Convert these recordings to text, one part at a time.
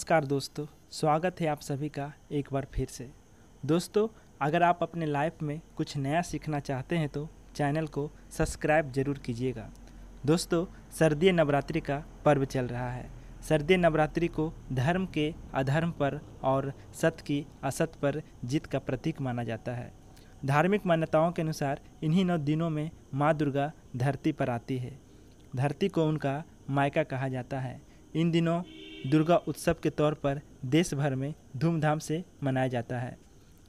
नमस्कार दोस्तों स्वागत है आप सभी का एक बार फिर से दोस्तों अगर आप अपने लाइफ में कुछ नया सीखना चाहते हैं तो चैनल को सब्सक्राइब जरूर कीजिएगा दोस्तों सर्दीय नवरात्रि का पर्व चल रहा है सर्दीय नवरात्रि को धर्म के अधर्म पर और सत्य की असत पर जीत का प्रतीक माना जाता है धार्मिक मान्यताओं के अनुसार इन्हीं नौ दिनों में माँ दुर्गा धरती पर आती है धरती को उनका मायका कहा जाता है इन दिनों दुर्गा उत्सव के तौर पर देश भर में धूमधाम से मनाया जाता है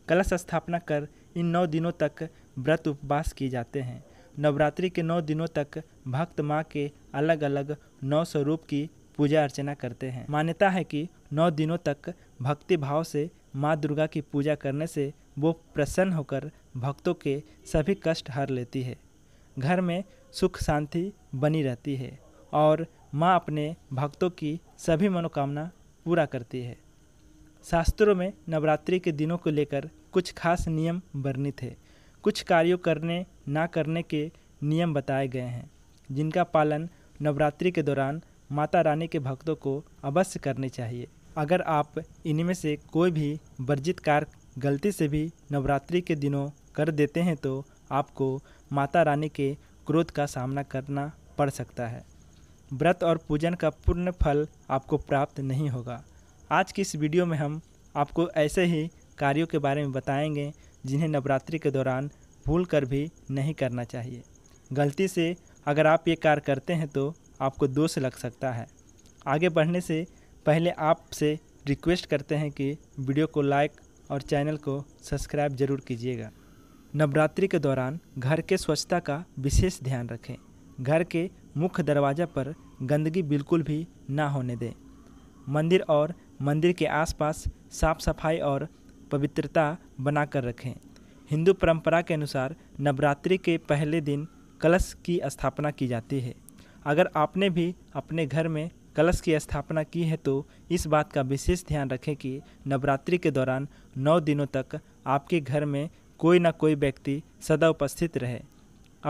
कलश स्थापना कर इन नौ दिनों तक व्रत उपवास किए जाते हैं नवरात्रि के नौ दिनों तक भक्त माँ के अलग अलग नौ स्वरूप की पूजा अर्चना करते हैं मान्यता है कि नौ दिनों तक भक्ति भाव से माँ दुर्गा की पूजा करने से वो प्रसन्न होकर भक्तों के सभी कष्ट हर लेती है घर में सुख शांति बनी रहती है और माँ अपने भक्तों की सभी मनोकामना पूरा करती है शास्त्रों में नवरात्रि के दिनों को लेकर कुछ खास नियम वर्णित है कुछ कार्यों करने ना करने के नियम बताए गए हैं जिनका पालन नवरात्रि के दौरान माता रानी के भक्तों को अवश्य करने चाहिए अगर आप इनमें से कोई भी वर्जित कार्य गलती से भी नवरात्रि के दिनों कर देते हैं तो आपको माता रानी के क्रोध का सामना करना पड़ सकता है व्रत और पूजन का पूर्ण फल आपको प्राप्त नहीं होगा आज की इस वीडियो में हम आपको ऐसे ही कार्यों के बारे में बताएंगे जिन्हें नवरात्रि के दौरान भूल कर भी नहीं करना चाहिए गलती से अगर आप ये कार्य करते हैं तो आपको दोष लग सकता है आगे बढ़ने से पहले आपसे रिक्वेस्ट करते हैं कि वीडियो को लाइक और चैनल को सब्सक्राइब जरूर कीजिएगा नवरात्रि के दौरान घर के स्वच्छता का विशेष ध्यान रखें घर के मुख्य दरवाज़ा पर गंदगी बिल्कुल भी ना होने दें मंदिर और मंदिर के आसपास साफ सफाई और पवित्रता बनाकर रखें हिंदू परंपरा के अनुसार नवरात्रि के पहले दिन कलश की स्थापना की जाती है अगर आपने भी अपने घर में कलश की स्थापना की है तो इस बात का विशेष ध्यान रखें कि नवरात्रि के दौरान नौ दिनों तक आपके घर में कोई ना कोई व्यक्ति सदा उपस्थित रहे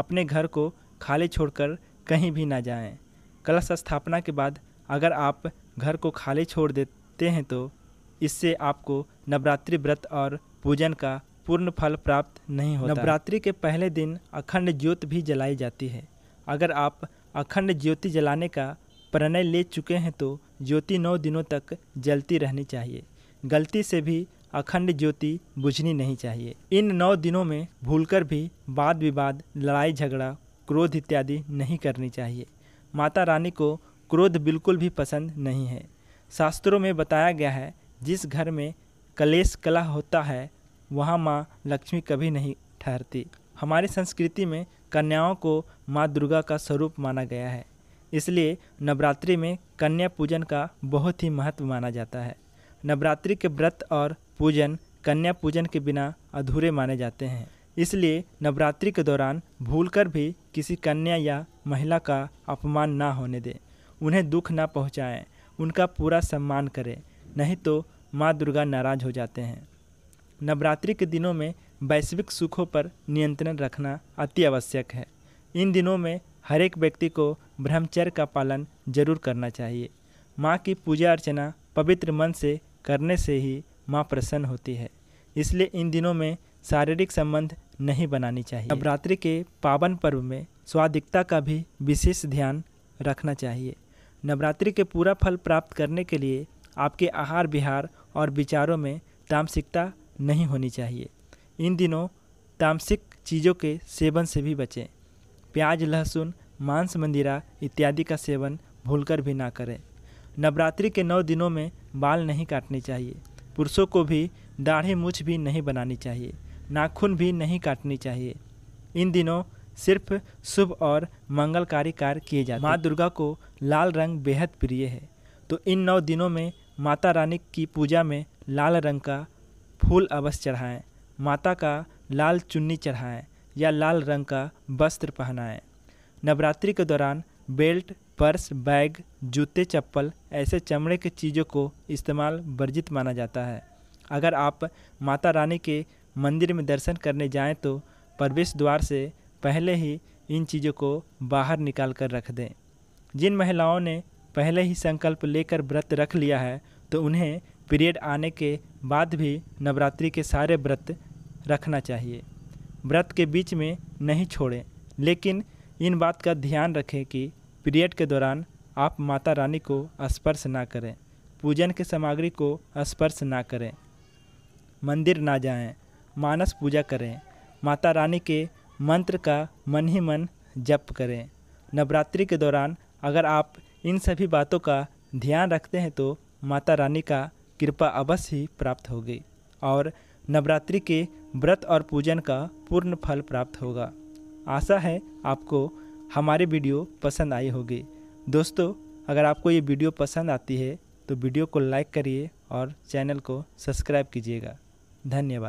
अपने घर को खाली छोड़कर कहीं भी ना जाएं। कलश स्थापना के बाद अगर आप घर को खाली छोड़ देते हैं तो इससे आपको नवरात्रि व्रत और पूजन का पूर्ण फल प्राप्त नहीं होता नवरात्रि के पहले दिन अखंड ज्योति भी जलाई जाती है अगर आप अखंड ज्योति जलाने का प्रणय ले चुके हैं तो ज्योति नौ दिनों तक जलती रहनी चाहिए गलती से भी अखंड ज्योति बुझनी नहीं चाहिए इन नौ दिनों में भूलकर भी वाद विवाद लड़ाई झगड़ा क्रोध इत्यादि नहीं करनी चाहिए माता रानी को क्रोध बिल्कुल भी पसंद नहीं है शास्त्रों में बताया गया है जिस घर में कलेश कला होता है वहाँ माँ लक्ष्मी कभी नहीं ठहरती हमारी संस्कृति में कन्याओं को माँ दुर्गा का स्वरूप माना गया है इसलिए नवरात्रि में कन्या पूजन का बहुत ही महत्व माना जाता है नवरात्रि के व्रत और पूजन कन्या पूजन के बिना अधूरे माने जाते हैं इसलिए नवरात्रि के दौरान भूलकर भी किसी कन्या या महिला का अपमान ना होने दें उन्हें दुख ना पहुँचाएँ उनका पूरा सम्मान करें नहीं तो माँ दुर्गा नाराज हो जाते हैं नवरात्रि के दिनों में वैश्विक सुखों पर नियंत्रण रखना अति आवश्यक है इन दिनों में हर एक व्यक्ति को ब्रह्मचर्य का पालन जरूर करना चाहिए माँ की पूजा अर्चना पवित्र मन से करने से ही माँ प्रसन्न होती है इसलिए इन दिनों में शारीरिक संबंध नहीं बनानी चाहिए नवरात्रि के पावन पर्व में स्वादिकता का भी विशेष ध्यान रखना चाहिए नवरात्रि के पूरा फल प्राप्त करने के लिए आपके आहार विहार और विचारों में तामसिकता नहीं होनी चाहिए इन दिनों तामसिक चीज़ों के सेवन से भी बचें प्याज लहसुन मांस मंदिरा इत्यादि का सेवन भूलकर भी ना करें नवरात्रि के नौ दिनों में बाल नहीं काटने चाहिए पुरुषों को भी दाढ़ी मूछ भी नहीं बनानी चाहिए नाखून भी नहीं काटनी चाहिए इन दिनों सिर्फ शुभ और मंगलकारी कार्य किए जाते माँ दुर्गा को लाल रंग बेहद प्रिय है तो इन नौ दिनों में माता रानी की पूजा में लाल रंग का फूल अवश्य चढ़ाएं माता का लाल चुन्नी चढ़ाएं या लाल रंग का वस्त्र पहनाएं नवरात्रि के दौरान बेल्ट पर्स बैग जूते चप्पल ऐसे चमड़े के चीज़ों को इस्तेमाल वर्जित माना जाता है अगर आप माता रानी के मंदिर में दर्शन करने जाएं तो प्रवेश द्वार से पहले ही इन चीज़ों को बाहर निकाल कर रख दें जिन महिलाओं ने पहले ही संकल्प लेकर व्रत रख लिया है तो उन्हें पीरियड आने के बाद भी नवरात्रि के सारे व्रत रखना चाहिए व्रत के बीच में नहीं छोड़ें लेकिन इन बात का ध्यान रखें कि पीरियड के दौरान आप माता रानी को स्पर्श ना करें पूजन के सामग्री को स्पर्श ना करें मंदिर ना जाएं, मानस पूजा करें माता रानी के मंत्र का मन ही मन जप करें नवरात्रि के दौरान अगर आप इन सभी बातों का ध्यान रखते हैं तो माता रानी का कृपा अवश्य ही प्राप्त होगी और नवरात्रि के व्रत और पूजन का पूर्ण फल प्राप्त होगा आशा है आपको हमारी वीडियो पसंद आई होगी दोस्तों अगर आपको ये वीडियो पसंद आती है तो वीडियो को लाइक करिए और चैनल को सब्सक्राइब कीजिएगा धन्यवाद